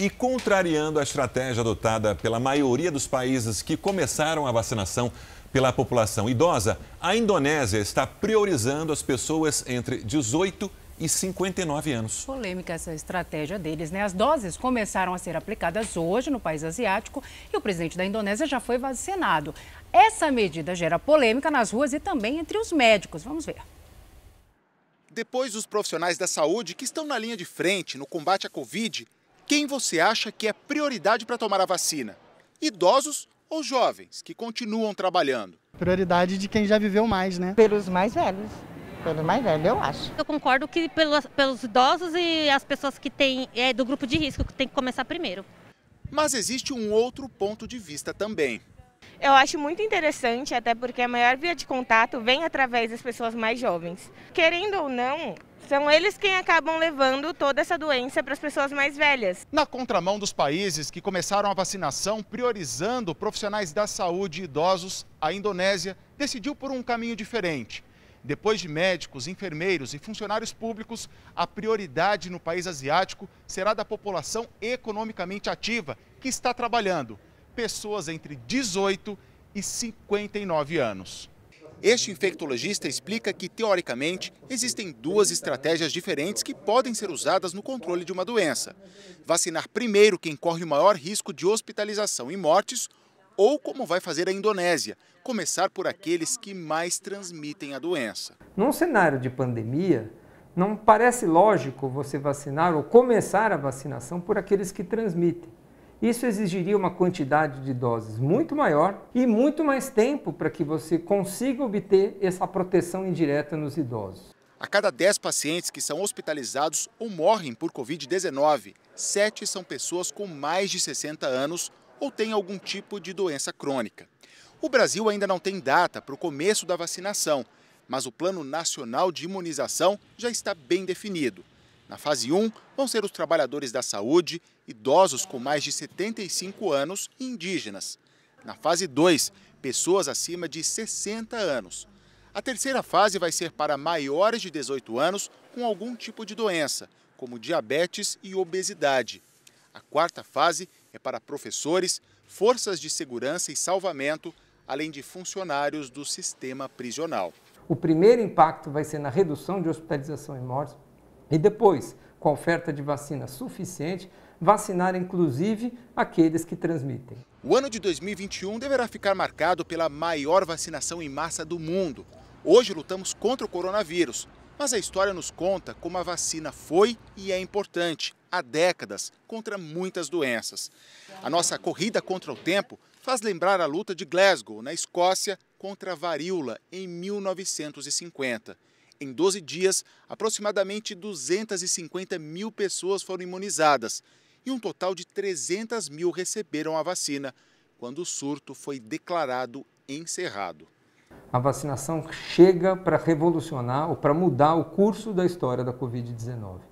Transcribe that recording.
E contrariando a estratégia adotada pela maioria dos países que começaram a vacinação pela população idosa, a Indonésia está priorizando as pessoas entre 18 e 59 anos. Polêmica essa estratégia deles, né? As doses começaram a ser aplicadas hoje no país asiático e o presidente da Indonésia já foi vacinado. Essa medida gera polêmica nas ruas e também entre os médicos. Vamos ver. Depois os profissionais da saúde que estão na linha de frente no combate à Covid, quem você acha que é prioridade para tomar a vacina? Idosos ou jovens que continuam trabalhando? Prioridade de quem já viveu mais, né? Pelos mais velhos. Pelos mais velhos, eu acho. Eu concordo que pelos, pelos idosos e as pessoas que têm é, do grupo de risco que tem que começar primeiro. Mas existe um outro ponto de vista também. Eu acho muito interessante, até porque a maior via de contato vem através das pessoas mais jovens. Querendo ou não, são eles quem acabam levando toda essa doença para as pessoas mais velhas. Na contramão dos países que começaram a vacinação priorizando profissionais da saúde e idosos, a Indonésia decidiu por um caminho diferente. Depois de médicos, enfermeiros e funcionários públicos, a prioridade no país asiático será da população economicamente ativa que está trabalhando pessoas entre 18 e 59 anos. Este infectologista explica que, teoricamente, existem duas estratégias diferentes que podem ser usadas no controle de uma doença: vacinar primeiro quem corre o maior risco de hospitalização e mortes, ou como vai fazer a Indonésia, começar por aqueles que mais transmitem a doença. Num cenário de pandemia, não parece lógico você vacinar ou começar a vacinação por aqueles que transmitem. Isso exigiria uma quantidade de doses muito maior e muito mais tempo para que você consiga obter essa proteção indireta nos idosos. A cada 10 pacientes que são hospitalizados ou morrem por Covid-19, 7 são pessoas com mais de 60 anos ou têm algum tipo de doença crônica. O Brasil ainda não tem data para o começo da vacinação, mas o Plano Nacional de Imunização já está bem definido. Na fase 1, vão ser os trabalhadores da saúde, idosos com mais de 75 anos e indígenas. Na fase 2, pessoas acima de 60 anos. A terceira fase vai ser para maiores de 18 anos com algum tipo de doença, como diabetes e obesidade. A quarta fase é para professores, forças de segurança e salvamento, além de funcionários do sistema prisional. O primeiro impacto vai ser na redução de hospitalização e mortes e depois, com a oferta de vacina suficiente, vacinar inclusive aqueles que transmitem. O ano de 2021 deverá ficar marcado pela maior vacinação em massa do mundo. Hoje lutamos contra o coronavírus, mas a história nos conta como a vacina foi e é importante há décadas contra muitas doenças. A nossa corrida contra o tempo faz lembrar a luta de Glasgow, na Escócia, contra a varíola em 1950. Em 12 dias, aproximadamente 250 mil pessoas foram imunizadas e um total de 300 mil receberam a vacina, quando o surto foi declarado encerrado. A vacinação chega para revolucionar ou para mudar o curso da história da Covid-19.